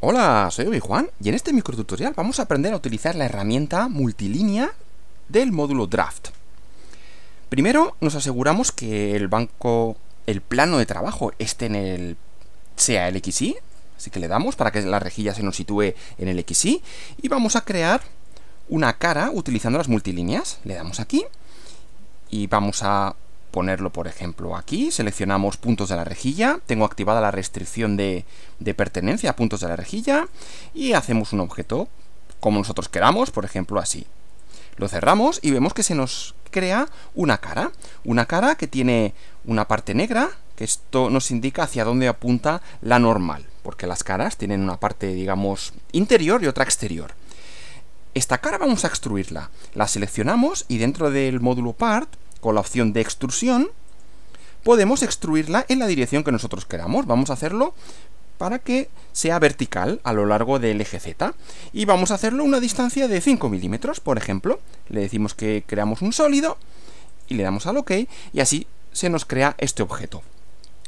Hola, soy Obi Juan y en este microtutorial vamos a aprender a utilizar la herramienta multilínea del módulo Draft. Primero nos aseguramos que el banco, el plano de trabajo esté en el sea el XY, así que le damos para que la rejilla se nos sitúe en el XY y vamos a crear una cara utilizando las multilíneas. Le damos aquí y vamos a ponerlo, por ejemplo, aquí. Seleccionamos puntos de la rejilla. Tengo activada la restricción de, pertenencia a puntos de la rejilla. Y hacemos un objeto como nosotros queramos, por ejemplo, así. Lo cerramos y vemos que se nos crea una cara. Una cara que tiene una parte negra, que esto nos indica hacia dónde apunta la normal, porque las caras tienen una parte, digamos, interior y otra exterior. Esta cara vamos a extruirla. La seleccionamos y dentro del módulo part con la opción de extrusión, podemos extruirla en la dirección que nosotros queramos. Vamos a hacerlo para que sea vertical a lo largo del eje Z. Y vamos a hacerlo una distancia de 5 milímetros, por ejemplo. Le decimos que creamos un sólido y le damos al OK y así se nos crea este objeto.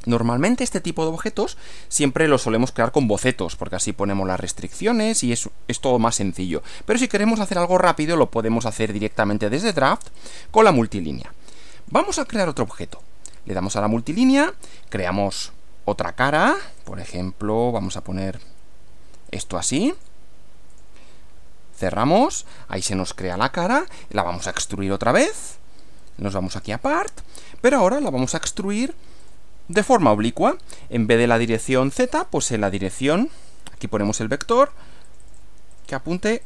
Normalmente este tipo de objetos siempre los solemos crear con bocetos, porque así ponemos las restricciones y es, es todo más sencillo. Pero si queremos hacer algo rápido lo podemos hacer directamente desde Draft con la multilínea. Vamos a crear otro objeto. Le damos a la multilínea, creamos otra cara, por ejemplo, vamos a poner esto así. Cerramos, ahí se nos crea la cara, la vamos a extruir otra vez. Nos vamos aquí a part, pero ahora la vamos a extruir de forma oblicua. En vez de la dirección Z, pues en la dirección, aquí ponemos el vector que apunte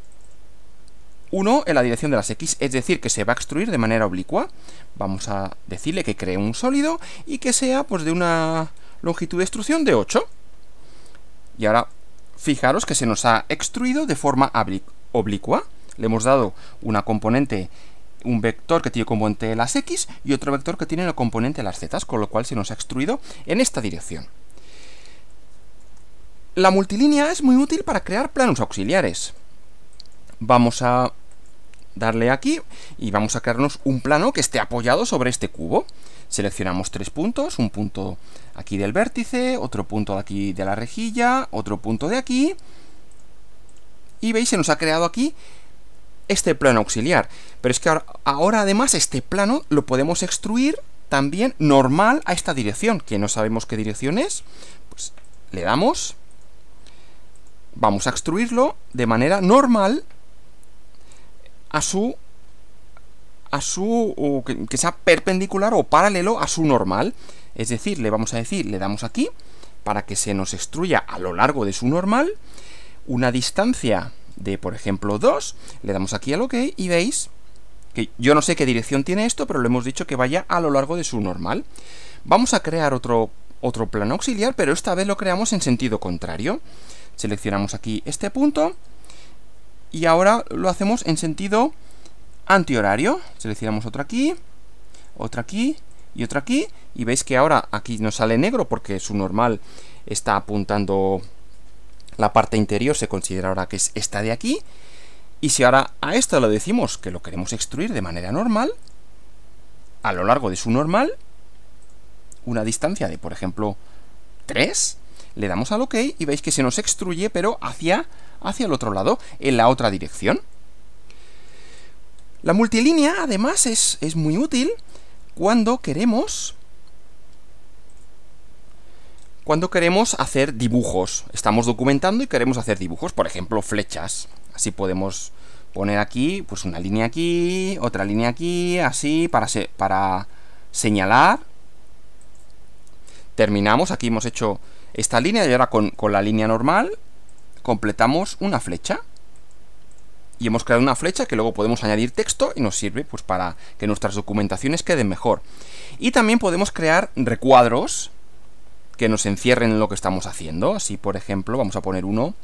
1 en la dirección de las X, es decir, que se va a extruir de manera oblicua. Vamos a decirle que cree un sólido y que sea pues, de una longitud de extrusión de 8. Y ahora fijaros que se nos ha extruido de forma oblicua. Le hemos dado una componente, un vector que tiene componente las X y otro vector que tiene la componente las Z, con lo cual se nos ha extruido en esta dirección. La multilínea es muy útil para crear planos auxiliares. Vamos a darle aquí y vamos a crearnos un plano que esté apoyado sobre este cubo. Seleccionamos tres puntos, un punto aquí del vértice, otro punto aquí de la rejilla, otro punto de aquí. Y veis, se nos ha creado aquí este plano auxiliar. Pero es que ahora, ahora además este plano lo podemos extruir también normal a esta dirección, que no sabemos qué dirección es. Pues le damos, vamos a extruirlo de manera normal a su a su que, sea perpendicular o paralelo a su normal. Es decir, le vamos a decir, le damos aquí para que se nos extruya a lo largo de su normal una distancia de, por ejemplo, 2. Le damos aquí al OK y veis que yo no sé qué dirección tiene esto, pero le hemos dicho que vaya a lo largo de su normal. Vamos a crear otro, otro plano auxiliar, pero esta vez lo creamos en sentido contrario. Seleccionamos aquí este punto y ahora lo hacemos en sentido antihorario. Seleccionamos otra aquí, otra aquí y otra aquí. Y veis que ahora aquí nos sale negro porque su normal está apuntando la parte interior, se considera ahora que es esta de aquí. Y si ahora a esto lo decimos que lo queremos extruir de manera normal, a lo largo de su normal, una distancia de, por ejemplo, 3, le damos al OK y veis que se nos extruye, pero hacia, hacia el otro lado, en la otra dirección. La multilínea, además, es, muy útil cuando queremos... Cuando queremos hacer dibujos. Estamos documentando y queremos hacer dibujos, por ejemplo, flechas. Así podemos poner aquí, pues una línea aquí, otra línea aquí, así, para, para señalar. Terminamos, aquí hemos hecho esta línea y ahora con, la línea normal completamos una flecha y hemos creado una flecha que luego podemos añadir texto y nos sirve pues para que nuestras documentaciones queden mejor. Y también podemos crear recuadros que nos encierren en lo que estamos haciendo. Así, por ejemplo, vamos a poner uno,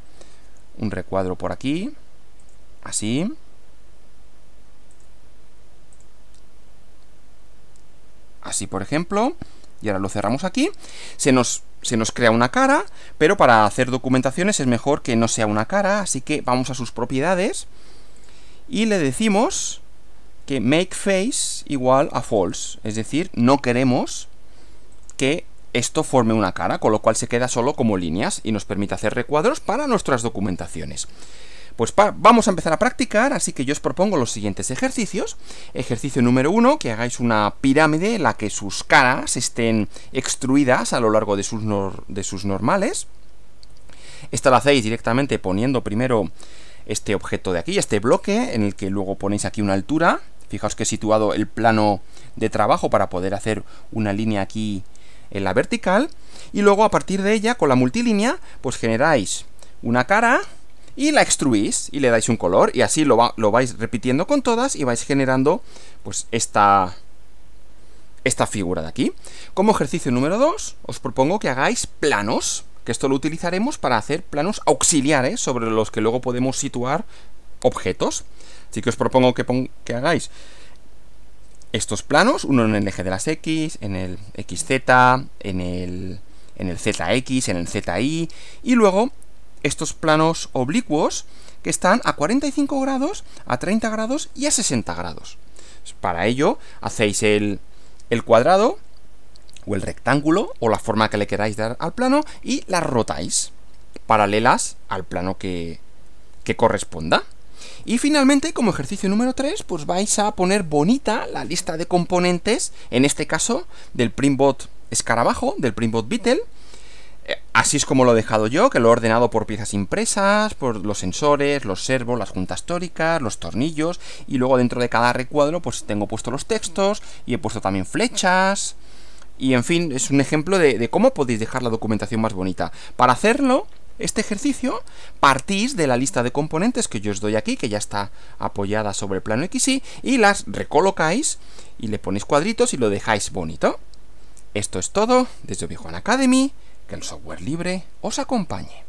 un recuadro por aquí, así. Así, por ejemplo. Y ahora lo cerramos aquí. Se nos, se nos crea una cara, pero para hacer documentaciones es mejor que no sea una cara, así que vamos a sus propiedades y le decimos que make face igual a false, es decir, no queremos que esto forme una cara, con lo cual se queda solo como líneas y nos permite hacer recuadros para nuestras documentaciones. Pues vamos a empezar a practicar, así que yo os propongo los siguientes ejercicios. Ejercicio número uno, que hagáis una pirámide en la que sus caras estén extruidas a lo largo de sus, de sus normales. Esta la hacéis directamente poniendo primero este objeto de aquí, este bloque, en el que luego ponéis aquí una altura. Fijaos que he situado el plano de trabajo para poder hacer una línea aquí en la vertical. Y luego a partir de ella, con la multilínea, pues generáis una cara y la extruís y le dais un color y así lo, lo vais repitiendo con todas y vais generando pues esta, esta figura de aquí. Como ejercicio número 2 os propongo que hagáis planos, que esto lo utilizaremos para hacer planos auxiliares sobre los que luego podemos situar objetos. Así que os propongo que, hagáis estos planos, uno en el eje de las X, en el XZ, en el, en el ZX, en el ZI, y luego estos planos oblicuos que están a 45 grados, a 30 grados y a 60 grados. Pues para ello hacéis el, el cuadrado o el rectángulo o la forma que le queráis dar al plano y las rotáis paralelas al plano que, que corresponda. Y finalmente, como ejercicio número 3, pues vais a poner bonita la lista de componentes, en este caso del Primbot escarabajo, del Primbot Beetle, Así es como lo he dejado yo, que lo he ordenado por piezas impresas, por los sensores, los servos, las juntas tóricas, los tornillos, y luego dentro de cada recuadro pues tengo puesto los textos y he puesto también flechas. Y en fin, es un ejemplo de, cómo podéis dejar la documentación más bonita. Para hacerlo, este ejercicio, partís de la lista de componentes que yo os doy aquí, que ya está apoyada sobre el plano XY, y las recolocáis y le ponéis cuadritos y lo dejáis bonito. Esto es todo desde Obi Academy que el software libre os acompañe.